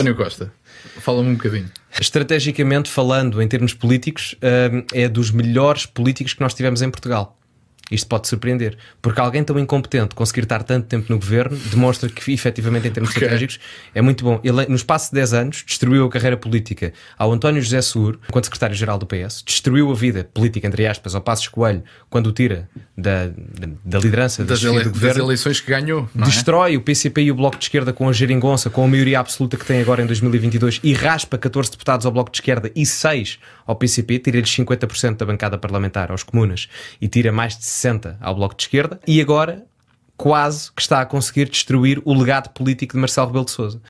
António Costa, fala-me um bocadinho. Estrategicamente falando, em termos políticos, eh, é dos melhores políticos que nós tivemos em Portugal. Isto pode surpreender, porque alguém tão incompetente conseguir estar tanto tempo no governo demonstra que, efetivamente, em termos okay. estratégicos, é muito bom. Ele, no espaço de 10 anos, destruiu a carreira política ao António José Sur, enquanto secretário-geral do PS, destruiu a vida política, entre aspas, ao Passos Coelho, quando o tira da, da, da liderança das, ele, do governo, das eleições que ganhou. É? Destrói é? o PCP e o Bloco de Esquerda com a geringonça, com a maioria absoluta que tem agora em 2022 e raspa 14 deputados ao Bloco de Esquerda e 6 ao PCP, tira-lhes 50% da bancada parlamentar aos comunas e tira mais de 60 ao Bloco de Esquerda e agora quase que está a conseguir destruir o legado político de Marcelo Rebelo de Sousa.